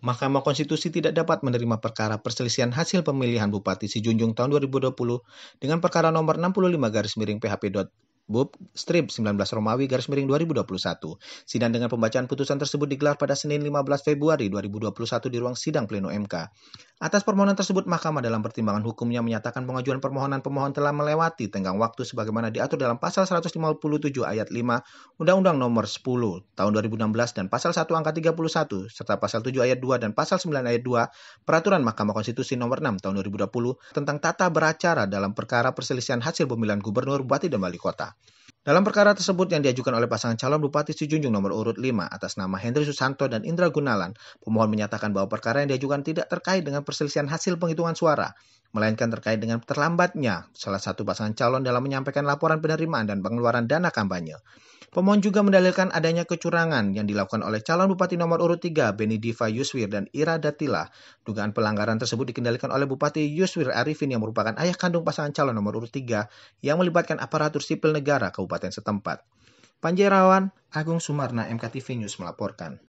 Mahkamah Konstitusi tidak dapat menerima perkara perselisihan hasil pemilihan Bupati Sijunjung tahun 2020 dengan perkara nomor 65 garis miring PHP. Bub, strip 19 Romawi garis miring 2021. Sidang dengan pembacaan putusan tersebut digelar pada Senin 15 Februari 2021 di ruang sidang pleno MK. Atas permohonan tersebut, Mahkamah dalam pertimbangan hukumnya menyatakan pengajuan permohonan pemohon telah melewati tenggang waktu sebagaimana diatur dalam pasal 157 ayat 5 Undang-Undang Nomor 10 Tahun 2016 dan pasal 1 angka 31 serta pasal 7 ayat 2 dan pasal 9 ayat 2 Peraturan Mahkamah Konstitusi Nomor 6 Tahun 2020 tentang tata beracara dalam perkara perselisihan hasil pemilihan gubernur, bupati dan wali kota. Dalam perkara tersebut yang diajukan oleh pasangan calon Bupati Sijunjung nomor urut 5 atas nama Hendri Susanto dan Indra Gunalan, pemohon menyatakan bahwa perkara yang diajukan tidak terkait dengan perselisihan hasil penghitungan suara, melainkan terkait dengan terlambatnya salah satu pasangan calon dalam menyampaikan laporan penerimaan dan pengeluaran dana kampanye. Pemohon juga mendalilkan adanya kecurangan yang dilakukan oleh calon bupati nomor urut 3 Beni Diva Yuswir dan Ira Datila. Dugaan pelanggaran tersebut dikendalikan oleh Bupati Yuswir Arifin yang merupakan ayah kandung pasangan calon nomor urut 3 yang melibatkan aparatur sipil negara kabupaten setempat. Panjerawan Agung Sumarna, MKTV News melaporkan.